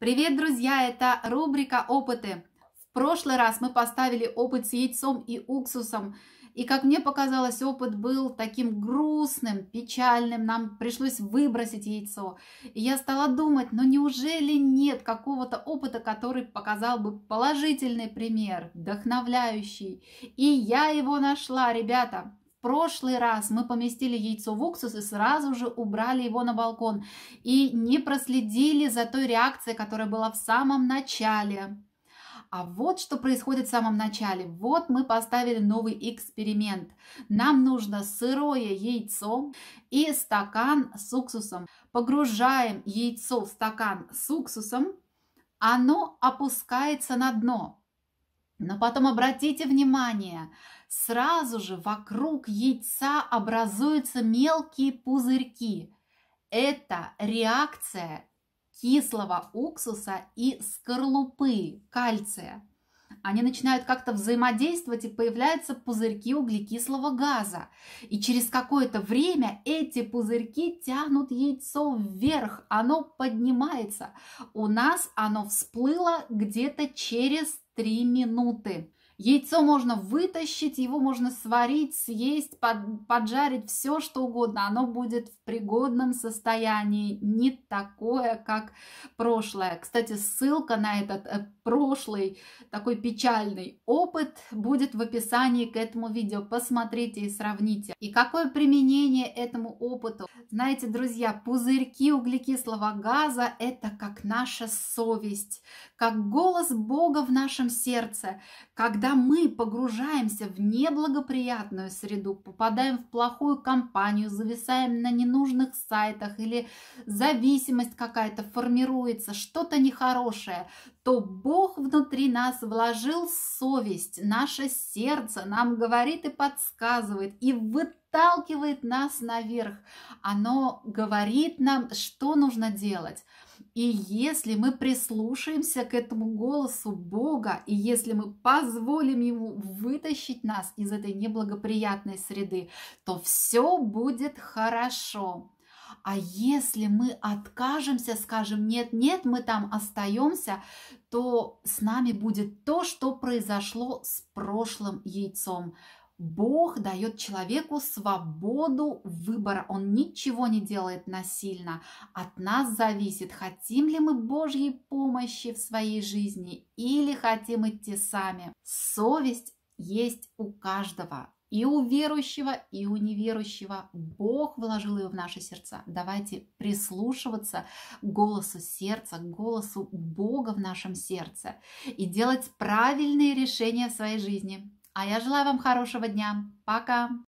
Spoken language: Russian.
Привет, друзья! Это рубрика «Опыты». В прошлый раз мы поставили опыт с яйцом и уксусом. И, как мне показалось, опыт был таким грустным, печальным. Нам пришлось выбросить яйцо. И я стала думать, ну неужели нет какого-то опыта, который показал бы положительный пример, вдохновляющий? И я его нашла, ребята прошлый раз мы поместили яйцо в уксус и сразу же убрали его на балкон. И не проследили за той реакцией, которая была в самом начале. А вот что происходит в самом начале. Вот мы поставили новый эксперимент. Нам нужно сырое яйцо и стакан с уксусом. Погружаем яйцо в стакан с уксусом. Оно опускается на дно. Но потом обратите внимание, сразу же вокруг яйца образуются мелкие пузырьки. Это реакция кислого уксуса и скорлупы кальция. Они начинают как-то взаимодействовать и появляются пузырьки углекислого газа. И через какое-то время эти пузырьки тянут яйцо вверх, оно поднимается. У нас оно всплыло где-то через 3 минуты. Яйцо можно вытащить, его можно сварить, съесть, под, поджарить, все что угодно. Оно будет в пригодном состоянии, не такое, как прошлое. Кстати, ссылка на этот э, прошлый такой печальный опыт будет в описании к этому видео. Посмотрите и сравните. И какое применение этому опыту? Знаете, друзья, пузырьки углекислого газа – это как наша совесть, как голос Бога в нашем сердце, когда когда мы погружаемся в неблагоприятную среду, попадаем в плохую компанию, зависаем на ненужных сайтах или зависимость какая-то формируется, что-то нехорошее, что Бог внутри нас вложил совесть, наше сердце нам говорит и подсказывает, и выталкивает нас наверх. Оно говорит нам, что нужно делать. И если мы прислушаемся к этому голосу Бога, и если мы позволим Ему вытащить нас из этой неблагоприятной среды, то все будет хорошо. А если мы откажемся, скажем, нет, нет, мы там остаемся, то с нами будет то, что произошло с прошлым яйцом. Бог дает человеку свободу выбора. Он ничего не делает насильно. От нас зависит, хотим ли мы Божьей помощи в своей жизни или хотим идти сами. Совесть есть у каждого и у верующего, и у неверующего. Бог вложил ее в наши сердца. Давайте прислушиваться к голосу сердца, к голосу Бога в нашем сердце и делать правильные решения в своей жизни. А я желаю вам хорошего дня. Пока!